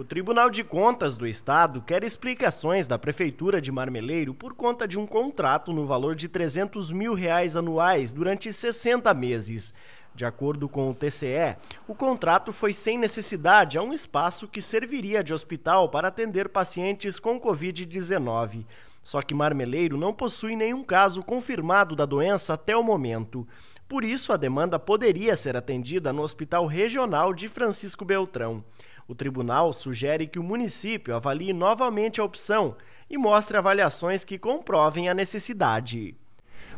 O Tribunal de Contas do Estado quer explicações da Prefeitura de Marmeleiro por conta de um contrato no valor de 300 mil reais anuais durante 60 meses. De acordo com o TCE, o contrato foi sem necessidade a um espaço que serviria de hospital para atender pacientes com Covid-19. Só que Marmeleiro não possui nenhum caso confirmado da doença até o momento. Por isso, a demanda poderia ser atendida no Hospital Regional de Francisco Beltrão. O tribunal sugere que o município avalie novamente a opção e mostre avaliações que comprovem a necessidade.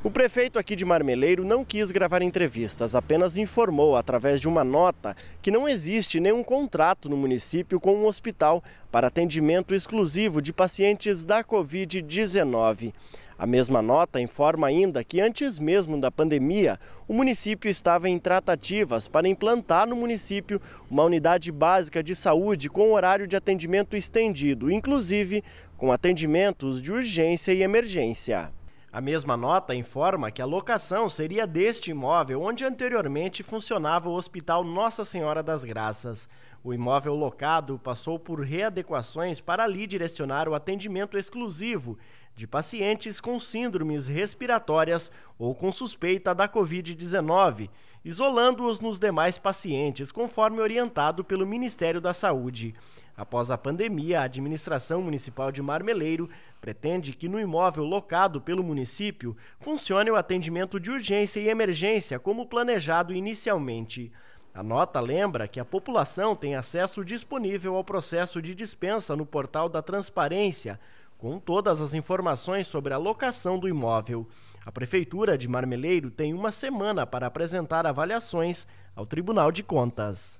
O prefeito aqui de Marmeleiro não quis gravar entrevistas, apenas informou através de uma nota que não existe nenhum contrato no município com um hospital para atendimento exclusivo de pacientes da Covid-19. A mesma nota informa ainda que antes mesmo da pandemia, o município estava em tratativas para implantar no município uma unidade básica de saúde com horário de atendimento estendido, inclusive com atendimentos de urgência e emergência. A mesma nota informa que a locação seria deste imóvel onde anteriormente funcionava o Hospital Nossa Senhora das Graças. O imóvel locado passou por readequações para ali direcionar o atendimento exclusivo, de pacientes com síndromes respiratórias ou com suspeita da Covid-19, isolando-os nos demais pacientes, conforme orientado pelo Ministério da Saúde. Após a pandemia, a administração municipal de Marmeleiro pretende que no imóvel locado pelo município funcione o atendimento de urgência e emergência como planejado inicialmente. A nota lembra que a população tem acesso disponível ao processo de dispensa no portal da Transparência com todas as informações sobre a locação do imóvel. A Prefeitura de Marmeleiro tem uma semana para apresentar avaliações ao Tribunal de Contas.